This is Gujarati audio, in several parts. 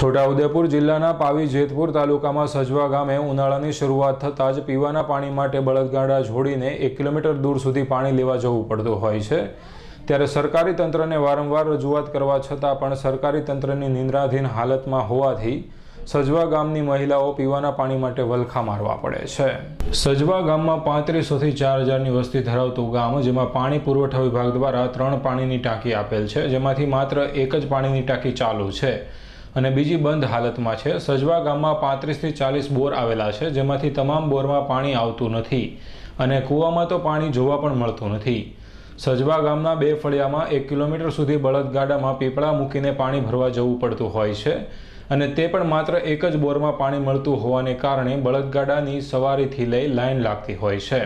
છોટાઉદેપુર જિલ્લાના પાવી જેતપુર તાલુકામાં સજવા ગામે ઉનાળાની શરૂઆત થતાં જ પીવાના પાણી માટે બળદગાડા જોડીને એક કિલોમીટર દૂર સુધી પાણી લેવા જવું પડતું હોય છે ત્યારે સરકારી તંત્રને વારંવાર રજૂઆત કરવા છતાં પણ સરકારી તંત્રની નિંદ્રાધીન હાલતમાં હોવાથી સજવા ગામની મહિલાઓ પીવાના પાણી માટે વલખા મારવા પડે છે સજવા ગામમાં પાંત્રીસોથી ચાર હજારની વસ્તી ધરાવતું ગામ જેમાં પાણી પુરવઠા વિભાગ દ્વારા ત્રણ પાણીની ટાંકી આપેલ છે જેમાંથી માત્ર એક જ પાણીની ટાંકી ચાલુ છે અને બીજી બંધ હાલતમાં છે સજવા ગામમાં પાંત્રીસથી ચાલીસ બોર આવેલા છે જેમાંથી તમામ બોરમાં પાણી આવતું નથી અને કૂવામાં તો પાણી જોવા પણ મળતું નથી સજવા ગામના બે ફળિયામાં એક કિલોમીટર સુધી બળદગાડામાં પીપળા મૂકીને પાણી ભરવા જવું પડતું હોય છે અને તે પણ માત્ર એક જ બોરમાં પાણી મળતું હોવાને કારણે બળદગાડાની સવારીથી લઈ લાઇન લાગતી હોય છે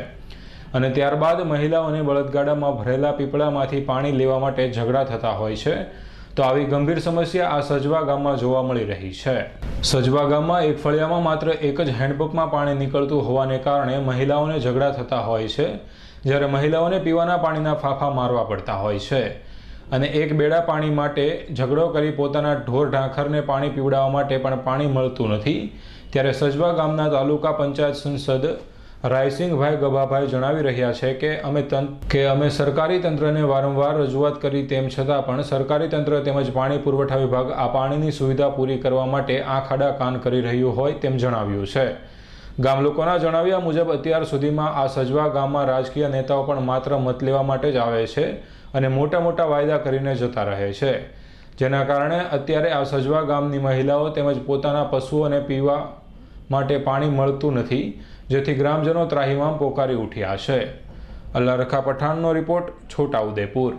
અને ત્યારબાદ મહિલાઓને બળદગાડામાં ભરેલા પીપળામાંથી પાણી લેવા માટે ઝઘડા થતા હોય છે તો આવી ગંભીર સમસ્યા આ સજવા ગામમાં જોવા મળી રહી છે સજવા ગામમાં એક ફળિયામાં માત્ર એક જ હેન્ડપંપમાં પાણી નીકળતું હોવાને કારણે મહિલાઓને ઝઘડા થતા હોય છે જ્યારે મહિલાઓને પીવાના પાણીના ફાફા મારવા પડતા હોય છે અને એક બેડા પાણી માટે ઝઘડો કરી પોતાના ઢોર ઢાંખરને પાણી પીવડાવવા માટે પણ પાણી મળતું નથી ત્યારે સજવા ગામના તાલુકા પંચાયત સંસદ રાયસિંહભાઈ ગભાભાઈ જણાવી રહ્યા છે કે અમે કે અમે સરકારી તંત્રને વારંવાર રજૂઆત કરી તેમ છતાં પણ સરકારી તંત્ર તેમજ પાણી પુરવઠા વિભાગ આ પાણીની સુવિધા પૂરી કરવા માટે આંખાડા કાન કરી રહ્યું હોય તેમ જણાવ્યું છે ગામ લોકોના જણાવ્યા મુજબ અત્યાર સુધીમાં આ સજવા ગામમાં રાજકીય નેતાઓ પણ માત્ર મત લેવા માટે જ આવે છે અને મોટા મોટા વાયદા કરીને જતા રહે છે જેના કારણે અત્યારે આ સજવા ગામની મહિલાઓ તેમજ પોતાના પશુઓને પીવા માટે પાણી મળતું નથી જેથી ગ્રામજનો ત્રાહિમામ પોકારી ઉઠ્યા છે અલ્લા રખા પઠાણનો રિપોર્ટ છોટાઉદેપુર